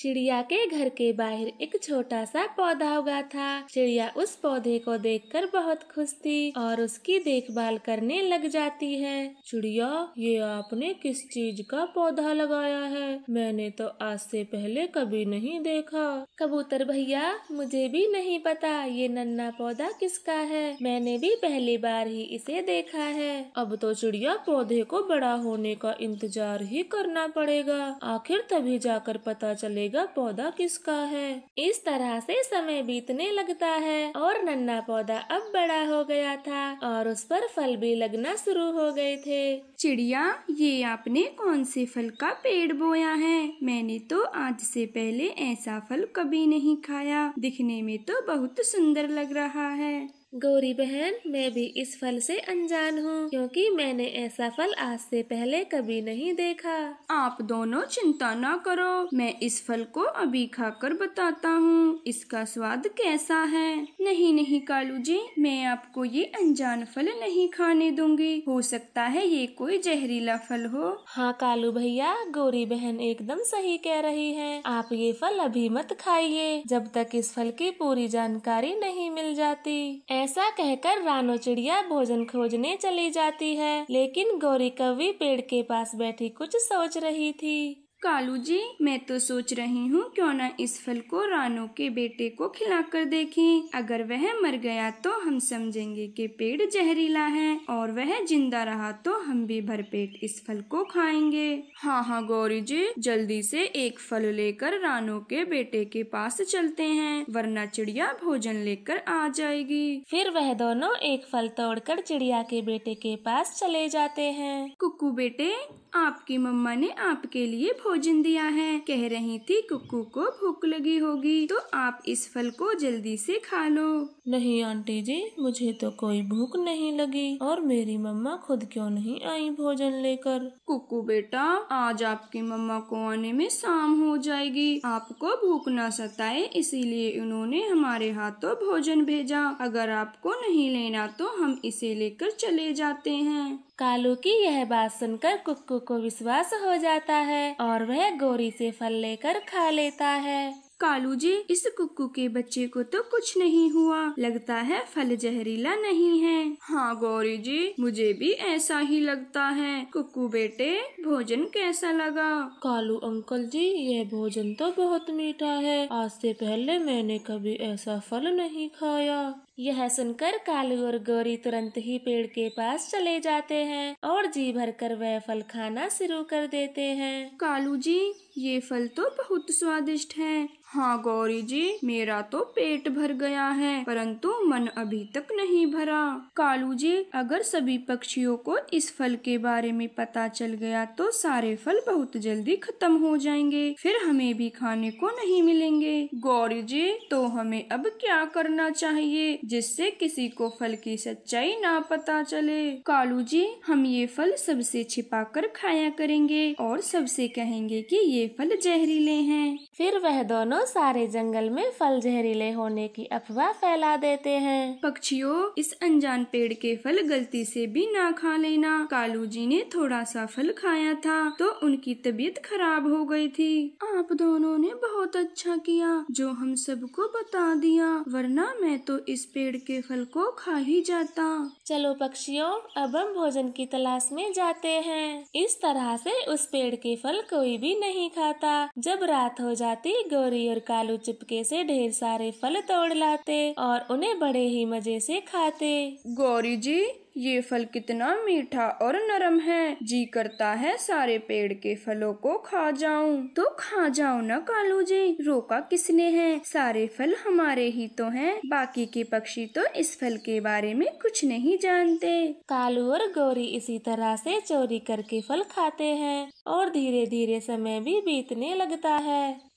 चिड़िया के घर के बाहर एक छोटा सा पौधा उगा था चिड़िया उस पौधे को देखकर बहुत खुश थी और उसकी देखभाल करने लग जाती है चिड़िया ये आपने किस चीज का पौधा लगाया है मैंने तो आज से पहले कभी नहीं देखा कबूतर भैया मुझे भी नहीं पता ये नन्ना पौधा किसका है मैंने भी पहली बार ही इसे देखा है अब तो चिड़िया पौधे को बड़ा होने का इंतजार ही करना पड़ेगा आखिर तभी जाकर पता चलेगा बताएगा पौधा किसका है इस तरह से समय बीतने लगता है और नन्ना पौधा अब बड़ा हो गया था और उस पर फल भी लगना शुरू हो गए थे चिड़िया ये आपने कौन से फल का पेड़ बोया है मैंने तो आज से पहले ऐसा फल कभी नहीं खाया दिखने में तो बहुत सुंदर लग रहा है गौरी बहन मैं भी इस फल से अनजान हूँ क्योंकि मैंने ऐसा फल आज से पहले कभी नहीं देखा आप दोनों चिंता ना करो मैं इस फल को अभी खाकर बताता हूँ इसका स्वाद कैसा है नहीं नहीं कालू जी मैं आपको ये अनजान फल नहीं खाने दूंगी हो सकता है ये कोई जहरीला फल हो हाँ कालू भैया गौरी बहन एकदम सही कह रही है आप ये फल अभी मत खाइए जब तक इस फल की पूरी जानकारी नहीं मिल जाती ऐसा कहकर रानो चिड़िया भोजन खोजने चली जाती है लेकिन गौरी कवि पेड़ के पास बैठी कुछ सोच रही थी कालू जी मैं तो सोच रही हूँ क्यों ना इस फल को रानो के बेटे को खिलाकर देखें अगर वह मर गया तो हम समझेंगे कि पेड़ जहरीला है और वह जिंदा रहा तो हम भी भरपेट इस फल को खाएंगे हाँ हाँ गौरी जी जल्दी से एक फल लेकर रानो के बेटे के पास चलते हैं वरना चिड़िया भोजन लेकर आ जाएगी फिर वह दोनों एक फल तोड़कर चिड़िया के बेटे के पास चले जाते हैं कुकू बेटे आपकी मम्मा ने आपके लिए भोजन दिया है कह रही थी कुकू को भूख लगी होगी तो आप इस फल को जल्दी से खा लो नहीं आंटी जी मुझे तो कोई भूख नहीं लगी और मेरी मम्मा खुद क्यों नहीं आई भोजन लेकर कुकू बेटा आज आपकी मम्मा को आने में शाम हो जाएगी आपको भूख ना सताए इसीलिए उन्होंने हमारे हाथों भोजन भेजा अगर आपको नहीं लेना तो हम इसे लेकर चले जाते हैं कालू की यह बात सुनकर कुक्कू को विश्वास हो जाता है और वह गोरी से फल लेकर खा लेता है कालू जी इस कुक्कू के बच्चे को तो कुछ नहीं हुआ लगता है फल जहरीला नहीं है हाँ गौरी जी मुझे भी ऐसा ही लगता है कुक्कू बेटे भोजन कैसा लगा कालू अंकल जी यह भोजन तो बहुत मीठा है आज से पहले मैंने कभी ऐसा फल नहीं खाया यह सुनकर कालू और गौरी तुरंत ही पेड़ के पास चले जाते हैं और जी भर कर वह फल खाना शुरू कर देते हैं कालू जी ये फल तो बहुत स्वादिष्ट है हाँ गौरी जी मेरा तो पेट भर गया है परंतु मन अभी तक नहीं भरा कालू जी अगर सभी पक्षियों को इस फल के बारे में पता चल गया तो सारे फल बहुत जल्दी खत्म हो जाएंगे फिर हमें भी खाने को नहीं मिलेंगे गौरी जी तो हमें अब क्या करना चाहिए जिससे किसी को फल की सच्चाई ना पता चले कालू जी हम ये फल सबसे छिपा कर खाया करेंगे और सबसे कहेंगे कि ये फल जहरीले हैं फिर वह दोनों दोनों सारे जंगल में फल जहरीले होने की अफवाह फैला देते हैं पक्षियों इस अनजान पेड़ के फल गलती से भी ना खा लेना कालू जी ने थोड़ा सा फल खाया था तो उनकी तबीयत खराब हो गई थी आप दोनों ने बहुत अच्छा किया जो हम सबको बता दिया वरना मैं तो इस पेड़ के फल को खा ही जाता चलो पक्षियों अब हम भोजन की तलाश में जाते हैं इस तरह से उस पेड़ के फल कोई भी नहीं खाता जब रात हो जाती गौरी और कालू चिपके से ढेर सारे फल तोड़ लाते और उन्हें बड़े ही मजे से खाते गौरी जी ये फल कितना मीठा और नरम है जी करता है सारे पेड़ के फलों को खा जाऊं तो खा जाओ ना कालू जी रोका किसने है सारे फल हमारे ही तो हैं बाकी के पक्षी तो इस फल के बारे में कुछ नहीं जानते कालू और गौरी इसी तरह से चोरी करके फल खाते हैं और धीरे धीरे समय भी बीतने लगता है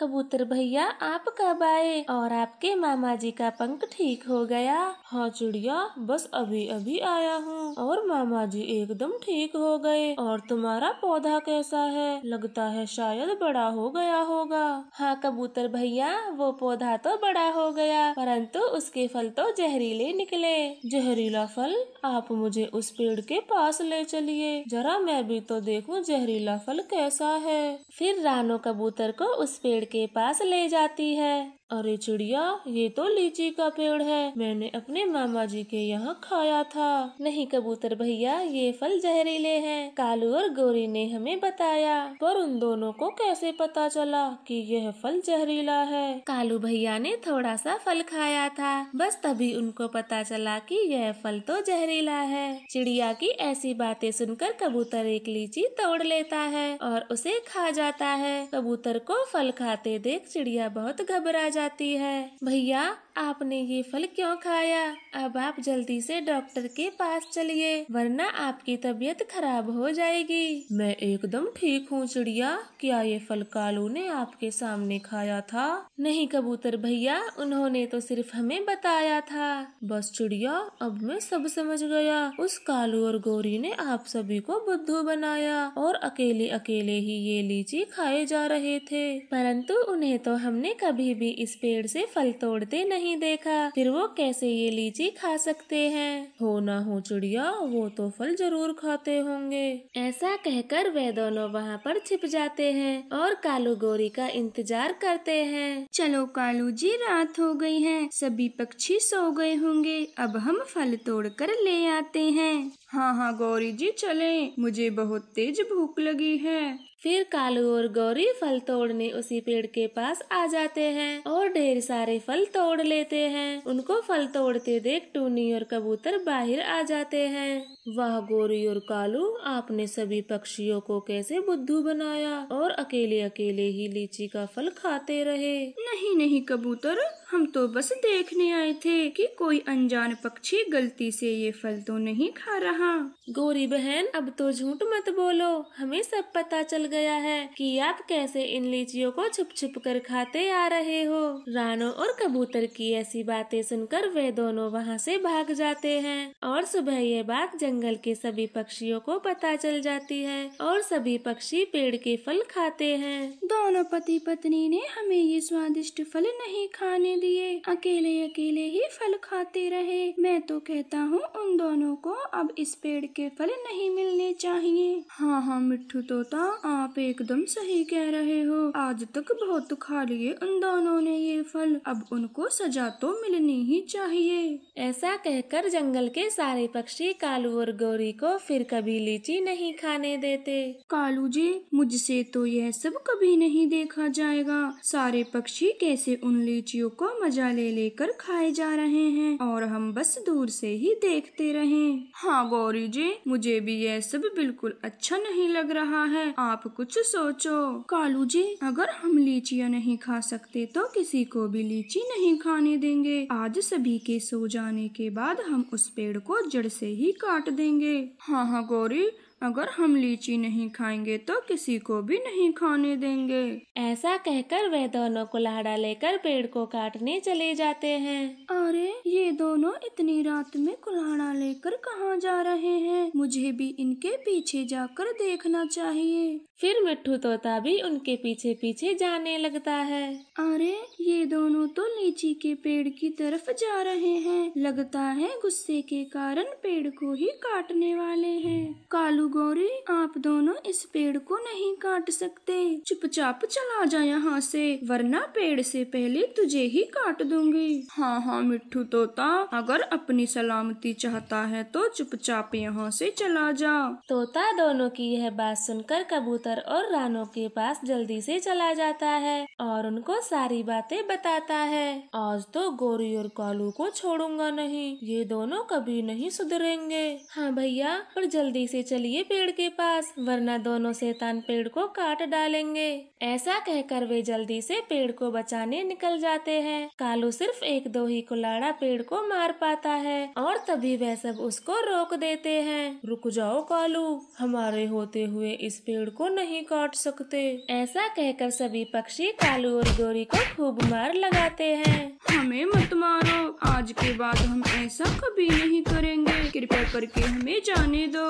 कबूतर भैया आप कब आए और आपके मामा जी का पंख ठीक हो गया हाँ चिड़िया बस अभी अभी आया हूँ और मामा जी एकदम ठीक हो गए और तुम्हारा पौधा कैसा है लगता है शायद बड़ा हो गया होगा हाँ कबूतर भैया वो पौधा तो बड़ा हो गया परंतु उसके फल तो जहरीले निकले जहरीला फल आप मुझे उस पेड़ के पास ले चलिए जरा मैं भी तो देखूं जहरीला फल कैसा है फिर रानो कबूतर को उस पेड़ पेड़ के पास ले जाती है अरे चिड़िया ये तो लीची का पेड़ है मैंने अपने मामा जी के यहाँ खाया था नहीं कबूतर भैया ये फल जहरीले हैं कालू और गोरी ने हमें बताया पर उन दोनों को कैसे पता चला कि यह फल जहरीला है कालू भैया ने थोड़ा सा फल खाया था बस तभी उनको पता चला कि यह फल तो जहरीला है चिड़िया की ऐसी बातें सुनकर कबूतर एक लीची तोड़ लेता है और उसे खा जाता है कबूतर को फल खाते देख चिड़िया बहुत घबरा जाती जाती है भैया आपने ये फल क्यों खाया अब आप जल्दी से डॉक्टर के पास चलिए वरना आपकी तबीयत खराब हो जाएगी मैं एकदम ठीक हूँ चिड़िया क्या ये फल कालू ने आपके सामने खाया था नहीं कबूतर भैया उन्होंने तो सिर्फ हमें बताया था बस चिड़िया अब मैं सब समझ गया उस कालू और गोरी ने आप सभी को बुद्धू बनाया और अकेले अकेले ही ये लीची खाए जा रहे थे परंतु उन्हें तो हमने कभी भी इस पेड़ से फल तोड़ते नहीं नहीं देखा फिर वो कैसे ये लीची खा सकते हैं हो ना हो चिड़िया वो तो फल जरूर खाते होंगे ऐसा कहकर वे दोनों वहाँ पर छिप जाते हैं और कालू गोरी का इंतजार करते हैं चलो कालू जी रात हो गई है सभी पक्षी सो गए होंगे अब हम फल तोड़ कर ले आते हैं हाँ हाँ गौरी जी चलें मुझे बहुत तेज भूख लगी है फिर कालू और गौरी फल तोड़ने उसी पेड़ के पास आ जाते हैं और ढेर सारे फल तोड़ लेते हैं उनको फल तोड़ते देख टूनी और कबूतर बाहर आ जाते हैं वह गोरी और कालू आपने सभी पक्षियों को कैसे बुद्धू बनाया और अकेले अकेले ही लीची का फल खाते रहे नहीं नहीं कबूतर हम तो बस देखने आए थे कि कोई अनजान पक्षी गलती से ये फल तो नहीं खा रहा गोरी बहन अब तो झूठ मत बोलो हमें सब पता चल गया है कि आप कैसे इन लीचियों को छुप छुप कर खाते आ रहे हो रानो और कबूतर की ऐसी बातें सुनकर वे दोनों वहाँ से भाग जाते हैं और सुबह ये बात जंग जंगल के सभी पक्षियों को पता चल जाती है और सभी पक्षी पेड़ के फल खाते हैं दोनों पति पत्नी ने हमें ये स्वादिष्ट फल नहीं खाने दिए अकेले अकेले ही फल खाते रहे मैं तो कहता हूँ उन दोनों को अब इस पेड़ के फल नहीं मिलने चाहिए हाँ हाँ मिठू तोता आप एकदम सही कह रहे हो आज तक बहुत खा लिए उन दोनों ने ये फल अब उनको सजा तो मिलनी ही चाहिए ऐसा कहकर जंगल के सारे पक्षी कालू और गौरी को फिर कभी लीची नहीं खाने देते कालू जी मुझसे तो यह सब कभी नहीं देखा जाएगा सारे पक्षी कैसे उन लीचियों को मजा ले लेकर खाए जा रहे हैं और हम बस दूर से ही देखते रहे हाँ गौरी जी मुझे भी यह सब बिल्कुल अच्छा नहीं लग रहा है आप कुछ सोचो कालू जी अगर हम लीचियाँ नहीं खा सकते तो किसी को भी लीची नहीं खाने देंगे आज सभी के सो जाने के बाद हम उस पेड़ को जड़ से ही काट देंगे हाँ हाँ गौरी अगर हम लीची नहीं खाएंगे तो किसी को भी नहीं खाने देंगे ऐसा कहकर वे दोनों कुल्हाड़ा लेकर पेड़ को काटने चले जाते हैं अरे ये दोनों इतनी रात में कुल्हाड़ा लेकर कहाँ जा रहे हैं मुझे भी इनके पीछे जाकर देखना चाहिए फिर मिट्टू तोता भी उनके पीछे पीछे जाने लगता है अरे ये दोनों तो लीची के पेड़ की तरफ जा रहे हैं लगता है गुस्से के कारण पेड़ को ही काटने वाले हैं कालू गौरी आप दोनों इस पेड़ को नहीं काट सकते चुपचाप चला जा यहाँ से वरना पेड़ से पहले तुझे ही काट दूंगी हाँ हाँ मिट्टू तोता अगर अपनी सलामती चाहता है तो चुपचाप यहाँ से चला जा तोता दोनों की यह बात सुनकर कबूतर और रानो के पास जल्दी से चला जाता है और उनको सारी बातें बताता है आज तो गोरी और कालू को छोड़ूंगा नहीं ये दोनों कभी नहीं सुधरेंगे हाँ भैया पर जल्दी से चलिए पेड़ के पास वरना दोनों शैतान पेड़ को काट डालेंगे ऐसा कहकर वे जल्दी से पेड़ को बचाने निकल जाते हैं कालू सिर्फ एक दो ही कुलाड़ा पेड़ को मार पाता है और तभी वह सब उसको रोक देते हैं रुक जाओ कालू हमारे होते हुए इस पेड़ को नहीं काट सकते ऐसा कहकर सभी पक्षी कालू और गोरी को खूब मार लगाते हैं हमें मत मारो आज के बाद हम ऐसा कभी नहीं करेंगे कृपया करके हमें जाने दो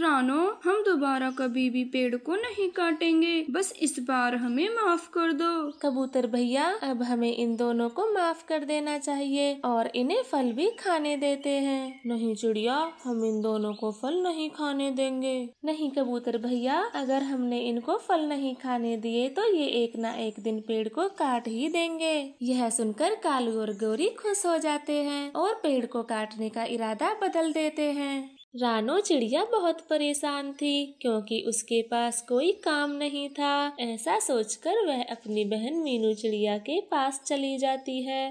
रान मानो हम दोबारा कभी भी पेड़ को नहीं काटेंगे बस इस बार हमें माफ कर दो कबूतर भैया अब हमें इन दोनों को माफ कर देना चाहिए और इन्हें फल भी खाने देते हैं नहीं चिड़िया हम इन दोनों को फल नहीं खाने देंगे नहीं कबूतर भैया अगर हमने इनको फल नहीं खाने दिए तो ये एक ना एक दिन पेड़ को काट ही देंगे यह सुनकर कालू और गौरी खुश हो जाते हैं और पेड़ को काटने का इरादा बदल देते हैं रानो चिड़िया बहुत परेशान थी क्योंकि उसके पास कोई काम नहीं था ऐसा सोचकर वह अपनी बहन मीनू चिड़िया के पास चली जाती है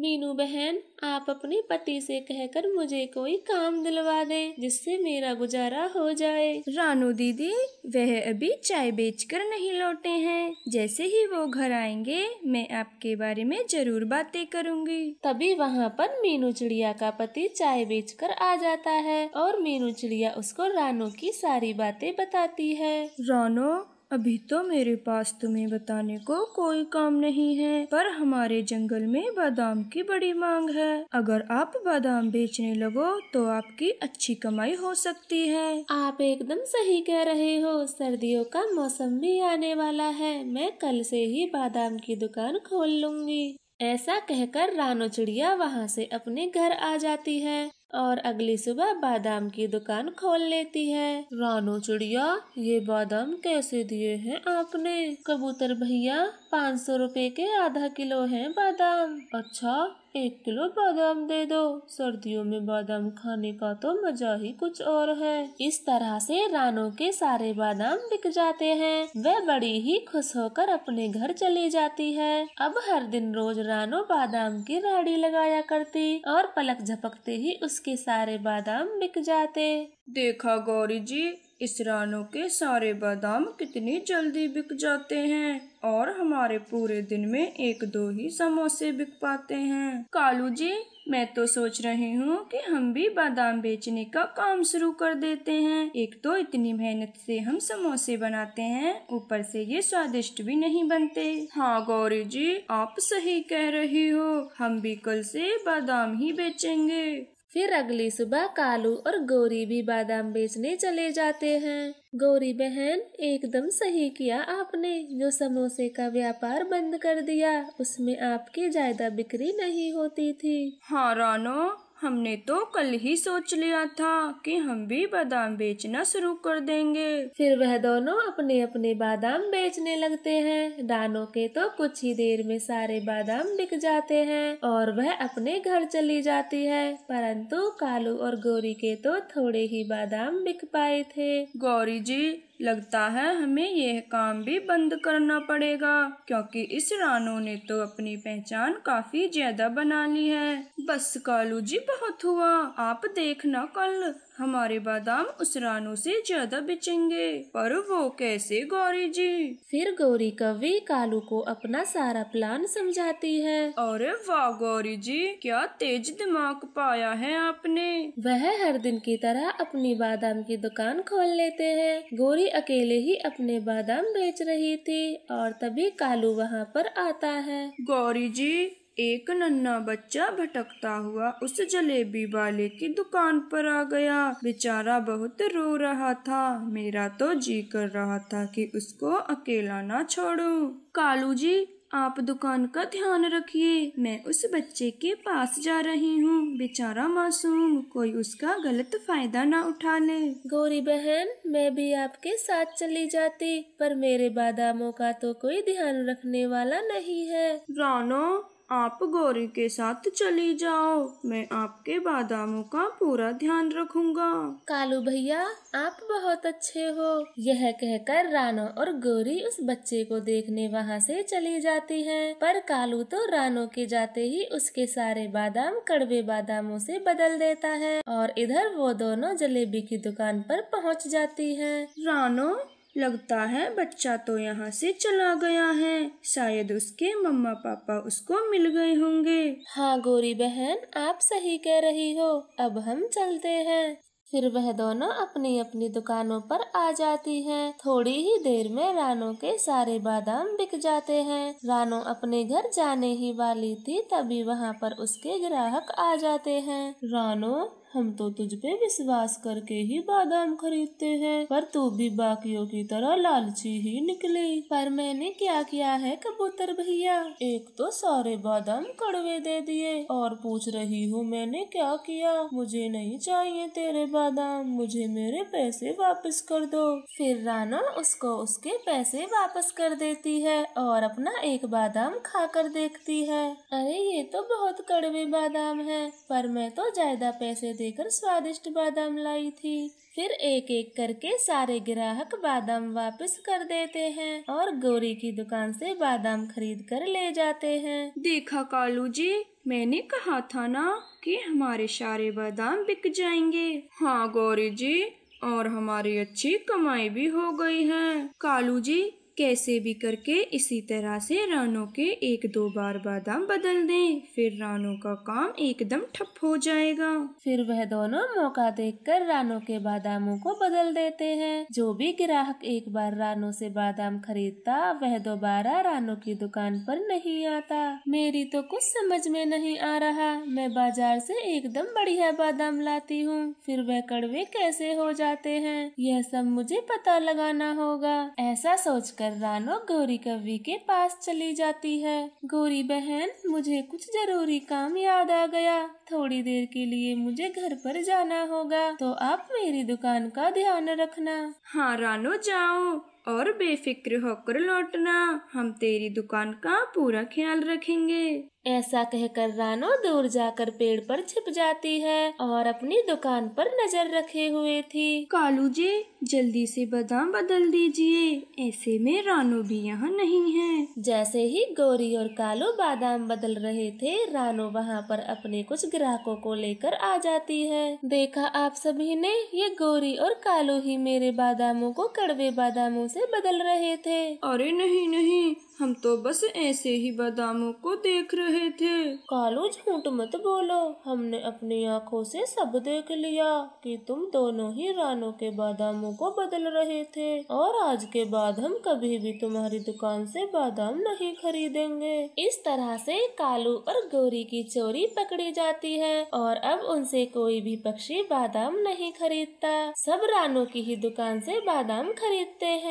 मीनू बहन आप अपने पति से कहकर मुझे कोई काम दिलवा दे जिससे मेरा गुजारा हो जाए रानू दीदी वह अभी चाय बेचकर नहीं लौटे हैं जैसे ही वो घर आएंगे मैं आपके बारे में जरूर बातें करूंगी तभी वहाँ पर मीनू चिड़िया का पति चाय बेचकर आ जाता है और मीनू चिड़िया उसको रानू की सारी बातें बताती है रानू अभी तो मेरे पास तुम्हें बताने को कोई काम नहीं है पर हमारे जंगल में बादाम की बड़ी मांग है अगर आप बादाम बेचने लगो तो आपकी अच्छी कमाई हो सकती है आप एकदम सही कह रहे हो सर्दियों का मौसम भी आने वाला है मैं कल से ही बादाम की दुकान खोल लूंगी ऐसा कहकर रानो चिड़िया वहाँ से अपने घर आ जाती है और अगली सुबह बादाम की दुकान खोल लेती है रानो चिड़िया ये बादाम कैसे दिए हैं आपने कबूतर भैया पाँच सौ रुपये के आधा किलो हैं बादाम अच्छा एक किलो बादाम दे दो सर्दियों में बादाम खाने का तो मजा ही कुछ और है इस तरह से रानो के सारे बादाम बिक जाते हैं वह बड़ी ही खुश होकर अपने घर चली जाती है अब हर दिन रोज रानो बादाम की राड़ी लगाया करती और पलक झपकते ही उसके सारे बादाम बिक जाते देखा गौरी जी इस रानों के सारे बादाम कितनी जल्दी बिक जाते हैं और हमारे पूरे दिन में एक दो ही समोसे बिक पाते हैं कालू जी मैं तो सोच रही हूँ कि हम भी बादाम बेचने का काम शुरू कर देते हैं एक तो इतनी मेहनत से हम समोसे बनाते हैं ऊपर से ये स्वादिष्ट भी नहीं बनते हाँ गौरी जी आप सही कह रही हो हम भी कल से बादाम ही बेचेंगे फिर अगली सुबह कालू और गौरी भी बादाम बेचने चले जाते हैं गौरी बहन एकदम सही किया आपने जो समोसे का व्यापार बंद कर दिया उसमें आपकी ज्यादा बिक्री नहीं होती थी हाँ रानो हमने तो कल ही सोच लिया था कि हम भी बादाम बेचना शुरू कर देंगे फिर वह दोनों अपने अपने बादाम बेचने लगते हैं डानो के तो कुछ ही देर में सारे बादाम बिक जाते हैं और वह अपने घर चली जाती है परंतु कालू और गौरी के तो थोड़े ही बादाम बिक पाए थे गौरी जी लगता है हमें यह काम भी बंद करना पड़ेगा क्योंकि इस रानो ने तो अपनी पहचान काफी ज्यादा बना ली है बस कालू जी बहुत हुआ आप देखना कल हमारे बादाम उस रानू से ज्यादा बिचेंगे पर वो कैसे गौरी जी फिर गौरी कवि कालू को अपना सारा प्लान समझाती है अरे वाह गौरी जी क्या तेज दिमाग पाया है आपने वह हर दिन की तरह अपनी बादाम की दुकान खोल लेते हैं गौरी अकेले ही अपने बादाम बेच रही थी और तभी कालू वहाँ पर आता है गौरी जी एक नन्ना बच्चा भटकता हुआ उस जलेबी वाले की दुकान पर आ गया बेचारा बहुत रो रहा था मेरा तो जी कर रहा था कि उसको अकेला ना छोड़ू कालू जी आप दुकान का ध्यान रखिए मैं उस बच्चे के पास जा रही हूँ बेचारा मासूम कोई उसका गलत फायदा ना उठा ले गौरी बहन मैं भी आपके साथ चली जाती पर मेरे बादामों का तो कोई ध्यान रखने वाला नहीं है रानो आप गौरी के साथ चली जाओ मैं आपके बादामों का पूरा ध्यान रखूंगा कालू भैया आप बहुत अच्छे हो यह कहकर रानो और गौरी उस बच्चे को देखने वहाँ से चली जाती है पर कालू तो रानो के जाते ही उसके सारे बादाम कड़वे बादामों से बदल देता है और इधर वो दोनों जलेबी की दुकान पर पहुँच जाती है रानो लगता है बच्चा तो यहाँ से चला गया है शायद उसके मम्मा पापा उसको मिल गए होंगे हाँ गोरी बहन आप सही कह रही हो अब हम चलते हैं फिर वह दोनों अपनी अपनी दुकानों पर आ जाती हैं। थोड़ी ही देर में रानो के सारे बादाम बिक जाते हैं रानो अपने घर जाने ही वाली थी तभी वहाँ पर उसके ग्राहक आ जाते हैं रानो हम तो तुझ पे विश्वास करके ही बादाम खरीदते हैं पर तू भी बाकियों की तरह लालची ही निकली पर मैंने क्या किया है कबूतर भैया एक तो सारे बादाम कड़वे दे दिए और पूछ रही हूँ मैंने क्या किया मुझे नहीं चाहिए तेरे बादाम मुझे मेरे पैसे वापस कर दो फिर राना उसको उसके पैसे वापस कर देती है और अपना एक बादाम खा कर देखती है अरे ये तो बहुत कड़वे बादाम है पर मैं तो ज्यादा पैसे देकर स्वादिष्ट बादाम लाई थी फिर एक एक करके सारे ग्राहक बादाम वापस कर देते हैं और गौरी की दुकान से बादाम खरीद कर ले जाते हैं देखा कालू जी मैंने कहा था ना कि हमारे सारे बादाम बिक जाएंगे हाँ गौरी जी और हमारी अच्छी कमाई भी हो गई है कालू जी कैसे भी करके इसी तरह से रानों के एक दो बार बादाम बदल दें फिर रानों का काम एकदम ठप हो जाएगा फिर वह दोनों मौका देखकर रानों के बादामों को बदल देते हैं जो भी ग्राहक एक बार रानों से बादाम खरीदता वह दोबारा रानों की दुकान पर नहीं आता मेरी तो कुछ समझ में नहीं आ रहा मैं बाजार से एकदम बढ़िया बादाम लाती हूँ फिर वह कड़वे कैसे हो जाते हैं यह सब मुझे पता लगाना होगा ऐसा सोचकर रानो गौरी कवि के पास चली जाती है गौरी बहन मुझे कुछ जरूरी काम याद आ गया थोड़ी देर के लिए मुझे घर पर जाना होगा तो आप मेरी दुकान का ध्यान रखना हाँ रानो जाओ और बेफिक्र होकर लौटना हम तेरी दुकान का पूरा ख्याल रखेंगे ऐसा कहकर रानो दूर जाकर पेड़ पर छिप जाती है और अपनी दुकान पर नजर रखे हुए थी कालू जी जल्दी से बादाम बदल दीजिए ऐसे में रानो भी यहाँ नहीं है जैसे ही गौरी और कालू बादाम बदल रहे थे रानो वहाँ पर अपने कुछ ग्राहकों को लेकर आ जाती है देखा आप सभी ने ये गौरी और कालू ही मेरे बादामों को कड़वे बादामों से से बदल रहे थे अरे नहीं नहीं हम तो बस ऐसे ही बादामों को देख रहे थे कालू झूठ मत बोलो हमने अपनी आँखों से सब देख लिया कि तुम दोनों ही रानों के बादामों को बदल रहे थे और आज के बाद हम कभी भी तुम्हारी दुकान से बादाम नहीं खरीदेंगे इस तरह से कालू और गोरी की चोरी पकड़ी जाती है और अब उनसे कोई भी पक्षी बादाम नहीं खरीदता सब रानों की ही दुकान से बादाम खरीदते हैं